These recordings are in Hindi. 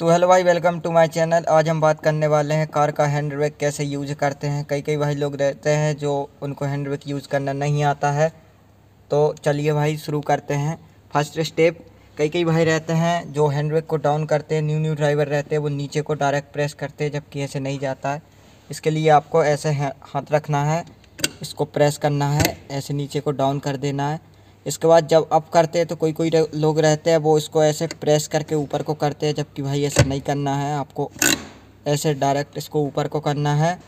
तो हेलो भाई वेलकम टू माय चैनल आज हम बात करने वाले हैं कार का हैंड ब्रेक कैसे यूज करते हैं कई कई भाई लोग रहते हैं जो उनको हैंड ब्रेक यूज़ करना नहीं आता है तो चलिए भाई शुरू करते हैं फर्स्ट स्टेप कई कई भाई रहते हैं जो हैंड ब्रेक को डाउन करते हैं न्यू न्यू ड्राइवर रहते हैं वो नीचे को डायरेक्ट प्रेस करते हैं जबकि ऐसे नहीं जाता है इसके लिए आपको ऐसे हाथ रखना है इसको प्रेस करना है ऐसे नीचे को डाउन कर देना है इसके बाद जब अप करते हैं तो कोई कोई लोग रहते हैं वो इसको ऐसे प्रेस करके ऊपर को करते हैं जबकि भाई ऐसा नहीं करना है आपको ऐसे डायरेक्ट इसको ऊपर को करना है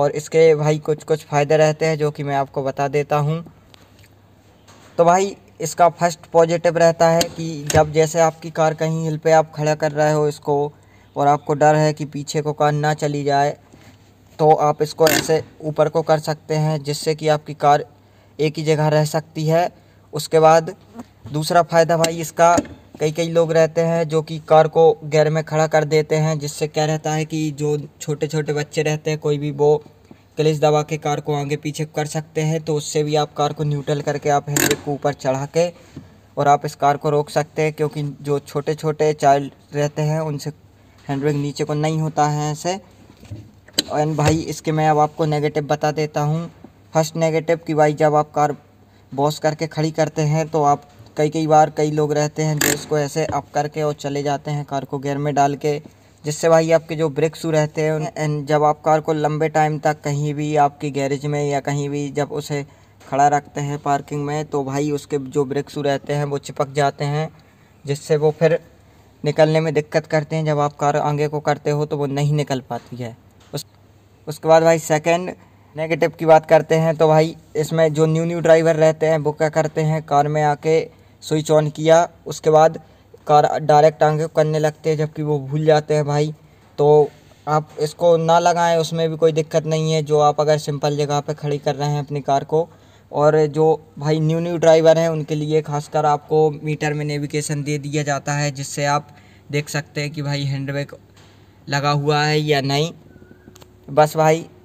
और इसके भाई कुछ कुछ फ़ायदे रहते हैं जो कि मैं आपको बता देता हूँ तो भाई इसका फर्स्ट पॉजिटिव रहता है कि जब जैसे आपकी कार कहीं हिल पे आप खड़ा कर रहे हो इसको और आपको डर है कि पीछे को कार ना चली जाए तो आप इसको ऐसे ऊपर को कर सकते हैं जिससे कि आपकी कार एक ही जगह रह सकती है उसके बाद दूसरा फ़ायदा भाई इसका कई कई लोग रहते हैं जो कि कार को गैर में खड़ा कर देते हैं जिससे क्या रहता है कि जो छोटे छोटे बच्चे रहते हैं कोई भी वो क्लिस दबा के कार को आगे पीछे कर सकते हैं तो उससे भी आप कार को न्यूट्रल करके आप हैंडल को ऊपर चढ़ा के और आप इस कार को रोक सकते हैं क्योंकि जो छोटे छोटे चाइल्ड रहते हैं उनसे हैंडब्रेक नीचे को नहीं होता है ऐसे एंड भाई इसके मैं अब आपको नेगेटिव बता देता हूँ फर्स्ट नेगेटिव कि भाई जब आप कार बॉस करके खड़ी करते हैं तो आप कई कई बार कई लोग रहते हैं जो इसको ऐसे अप करके और चले जाते हैं कार को गेयर में डाल के जिससे भाई आपके जो ब्रेक शू रहते हैं एंड जब आप कार को लंबे टाइम तक कहीं भी आपकी गैरेज में या कहीं भी जब उसे खड़ा रखते हैं पार्किंग में तो भाई उसके जो ब्रेक शू रहते हैं वो चिपक जाते हैं जिससे वो फिर निकलने में दिक्कत करते हैं जब आप कार आगे को करते हो तो वो नहीं निकल पाती है उस उसके बाद भाई सेकेंड नेगेटिव की बात करते हैं तो भाई इसमें जो न्यू न्यू ड्राइवर रहते हैं वो क्या करते हैं कार में आके स्विच ऑन किया उसके बाद कार डायरेक्ट आगे करने लगते हैं जबकि वो भूल जाते हैं भाई तो आप इसको ना लगाएं उसमें भी कोई दिक्कत नहीं है जो आप अगर सिंपल जगह पर खड़ी कर रहे हैं अपनी कार को और जो भाई न्यू न्यू ड्राइवर हैं उनके लिए खासकर आपको मीटर में नेविगेशन दे दिया जाता है जिससे आप देख सकते हैं कि भाई हैंड लगा हुआ है या नहीं बस भाई